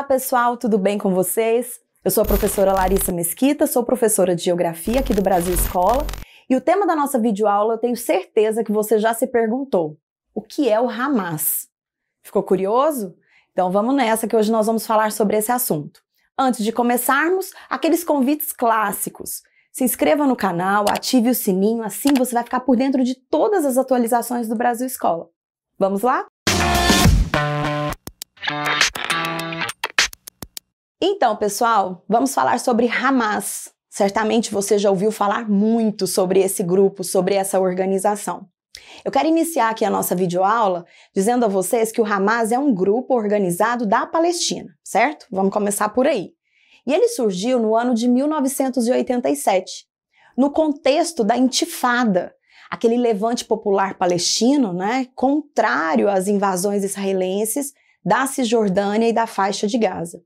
Olá, pessoal, tudo bem com vocês? Eu sou a professora Larissa Mesquita, sou professora de Geografia aqui do Brasil Escola, e o tema da nossa videoaula eu tenho certeza que você já se perguntou: o que é o Hamas? Ficou curioso? Então vamos nessa que hoje nós vamos falar sobre esse assunto. Antes de começarmos, aqueles convites clássicos. Se inscreva no canal, ative o sininho, assim você vai ficar por dentro de todas as atualizações do Brasil Escola. Vamos lá? Então, pessoal, vamos falar sobre Hamas. Certamente você já ouviu falar muito sobre esse grupo, sobre essa organização. Eu quero iniciar aqui a nossa videoaula dizendo a vocês que o Hamas é um grupo organizado da Palestina, certo? Vamos começar por aí. E ele surgiu no ano de 1987, no contexto da Intifada, aquele levante popular palestino, né, contrário às invasões israelenses da Cisjordânia e da faixa de Gaza.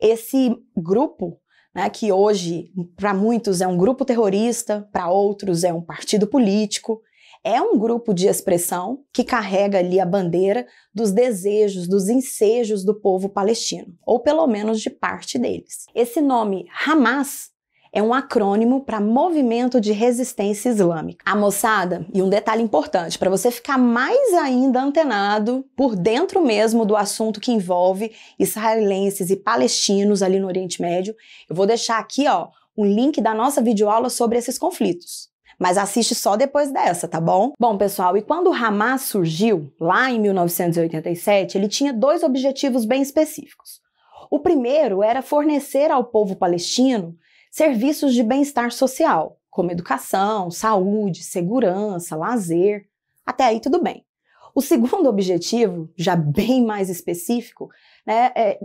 Esse grupo, né, que hoje para muitos é um grupo terrorista, para outros é um partido político, é um grupo de expressão que carrega ali a bandeira dos desejos, dos ensejos do povo palestino, ou pelo menos de parte deles. Esse nome Hamas é um acrônimo para Movimento de Resistência Islâmica. A moçada, e um detalhe importante, para você ficar mais ainda antenado por dentro mesmo do assunto que envolve israelenses e palestinos ali no Oriente Médio, eu vou deixar aqui ó, um link da nossa videoaula sobre esses conflitos. Mas assiste só depois dessa, tá bom? Bom, pessoal, e quando o Hamas surgiu, lá em 1987, ele tinha dois objetivos bem específicos. O primeiro era fornecer ao povo palestino serviços de bem-estar social, como educação, saúde, segurança, lazer. Até aí tudo bem. O segundo objetivo, já bem mais específico, né, é,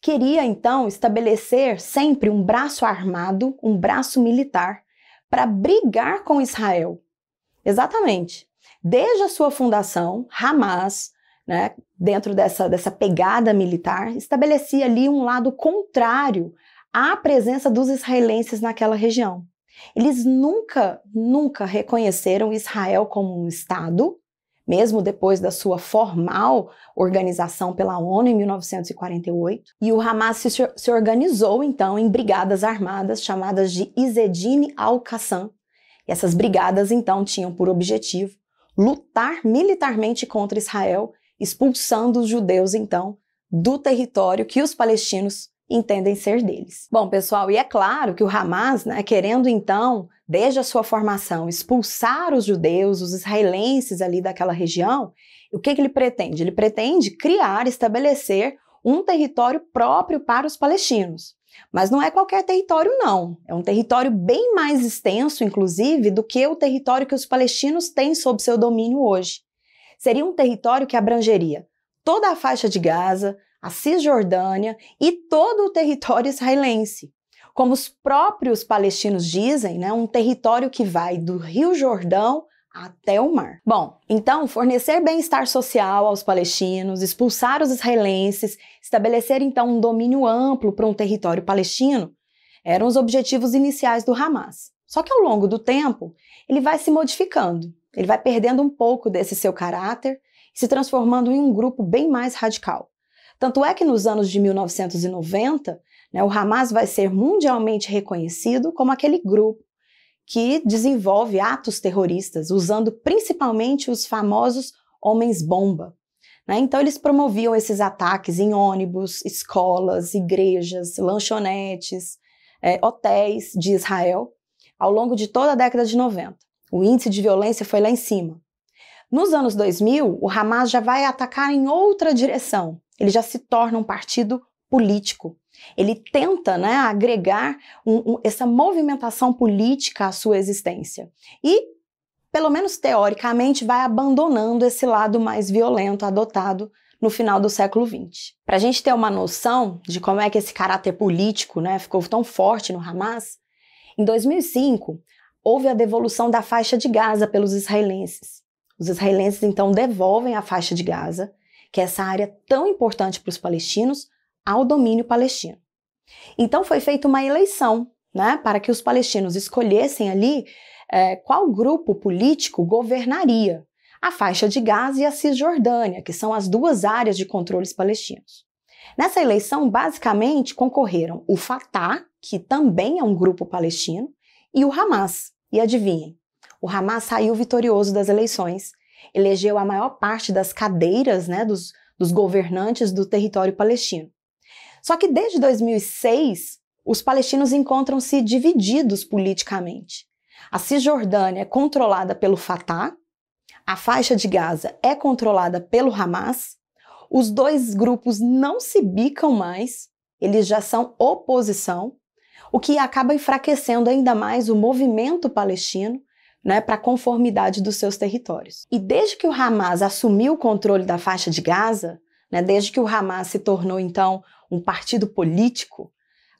queria então estabelecer sempre um braço armado, um braço militar, para brigar com Israel. Exatamente. Desde a sua fundação, Hamas, né, dentro dessa, dessa pegada militar, estabelecia ali um lado contrário a presença dos israelenses naquela região. Eles nunca, nunca reconheceram Israel como um Estado, mesmo depois da sua formal organização pela ONU em 1948. E o Hamas se, se organizou então em brigadas armadas chamadas de Izedine al-Qassam. Essas brigadas então tinham por objetivo lutar militarmente contra Israel, expulsando os judeus então do território que os palestinos entendem ser deles. Bom, pessoal, e é claro que o Hamas, né, querendo então, desde a sua formação, expulsar os judeus, os israelenses ali daquela região, o que, que ele pretende? Ele pretende criar, estabelecer um território próprio para os palestinos. Mas não é qualquer território, não. É um território bem mais extenso, inclusive, do que o território que os palestinos têm sob seu domínio hoje. Seria um território que abrangeria toda a faixa de Gaza, a Cisjordânia e todo o território israelense. Como os próprios palestinos dizem, né, um território que vai do Rio Jordão até o mar. Bom, então fornecer bem-estar social aos palestinos, expulsar os israelenses, estabelecer então um domínio amplo para um território palestino, eram os objetivos iniciais do Hamas. Só que ao longo do tempo, ele vai se modificando, ele vai perdendo um pouco desse seu caráter, se transformando em um grupo bem mais radical. Tanto é que nos anos de 1990, né, o Hamas vai ser mundialmente reconhecido como aquele grupo que desenvolve atos terroristas, usando principalmente os famosos homens-bomba. Né? Então, eles promoviam esses ataques em ônibus, escolas, igrejas, lanchonetes, é, hotéis de Israel, ao longo de toda a década de 90. O índice de violência foi lá em cima. Nos anos 2000, o Hamas já vai atacar em outra direção, ele já se torna um partido político. Ele tenta né, agregar um, um, essa movimentação política à sua existência. E, pelo menos teoricamente, vai abandonando esse lado mais violento adotado no final do século XX. Para a gente ter uma noção de como é que esse caráter político né, ficou tão forte no Hamas, em 2005 houve a devolução da faixa de Gaza pelos israelenses. Os israelenses então devolvem a faixa de Gaza que é essa área tão importante para os palestinos, ao domínio palestino. Então foi feita uma eleição né, para que os palestinos escolhessem ali é, qual grupo político governaria a faixa de Gaza e a Cisjordânia, que são as duas áreas de controles palestinos. Nessa eleição, basicamente, concorreram o Fatah, que também é um grupo palestino, e o Hamas. E adivinhem, o Hamas saiu vitorioso das eleições elegeu a maior parte das cadeiras né, dos, dos governantes do território palestino. Só que desde 2006, os palestinos encontram-se divididos politicamente. A Cisjordânia é controlada pelo Fatah, a faixa de Gaza é controlada pelo Hamas, os dois grupos não se bicam mais, eles já são oposição, o que acaba enfraquecendo ainda mais o movimento palestino né, para a conformidade dos seus territórios. E desde que o Hamas assumiu o controle da faixa de Gaza, né, desde que o Hamas se tornou então um partido político,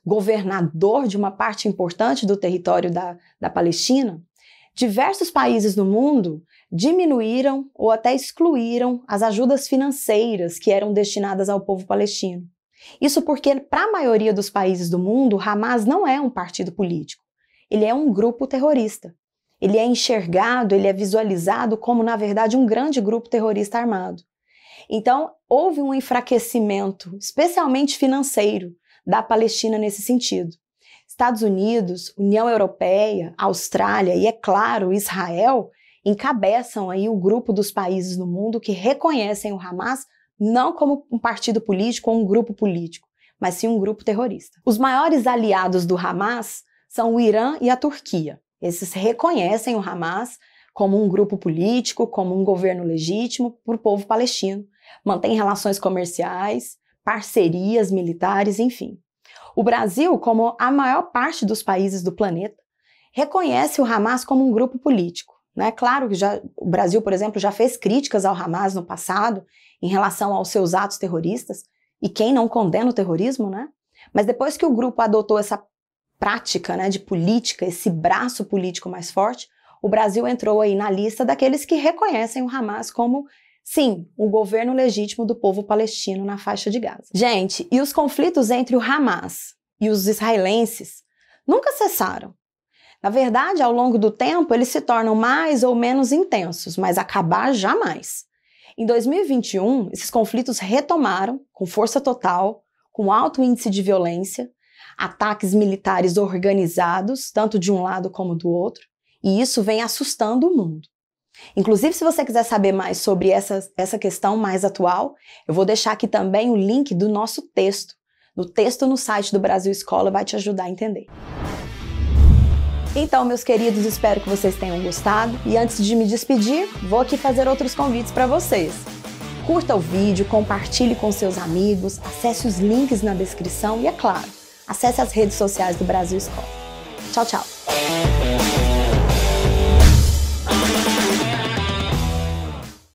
governador de uma parte importante do território da, da Palestina, diversos países no mundo diminuíram ou até excluíram as ajudas financeiras que eram destinadas ao povo palestino. Isso porque, para a maioria dos países do mundo, Hamas não é um partido político. Ele é um grupo terrorista. Ele é enxergado, ele é visualizado como, na verdade, um grande grupo terrorista armado. Então, houve um enfraquecimento, especialmente financeiro, da Palestina nesse sentido. Estados Unidos, União Europeia, Austrália e, é claro, Israel encabeçam aí o grupo dos países no mundo que reconhecem o Hamas não como um partido político ou um grupo político, mas sim um grupo terrorista. Os maiores aliados do Hamas são o Irã e a Turquia. Esses reconhecem o Hamas como um grupo político, como um governo legítimo para o povo palestino. Mantém relações comerciais, parcerias militares, enfim. O Brasil, como a maior parte dos países do planeta, reconhece o Hamas como um grupo político. Né? Claro que já, o Brasil, por exemplo, já fez críticas ao Hamas no passado em relação aos seus atos terroristas, e quem não condena o terrorismo, né? Mas depois que o grupo adotou essa prática, né, de política, esse braço político mais forte, o Brasil entrou aí na lista daqueles que reconhecem o Hamas como Sim, o governo legítimo do povo palestino na faixa de Gaza. Gente, e os conflitos entre o Hamas e os israelenses nunca cessaram. Na verdade, ao longo do tempo, eles se tornam mais ou menos intensos, mas acabar jamais. Em 2021, esses conflitos retomaram com força total, com alto índice de violência, ataques militares organizados, tanto de um lado como do outro, e isso vem assustando o mundo. Inclusive, se você quiser saber mais sobre essa, essa questão mais atual, eu vou deixar aqui também o link do nosso texto. No texto no site do Brasil Escola vai te ajudar a entender. Então, meus queridos, espero que vocês tenham gostado. E antes de me despedir, vou aqui fazer outros convites para vocês. Curta o vídeo, compartilhe com seus amigos, acesse os links na descrição e, é claro, Acesse as redes sociais do Brasil Escola. Tchau, tchau!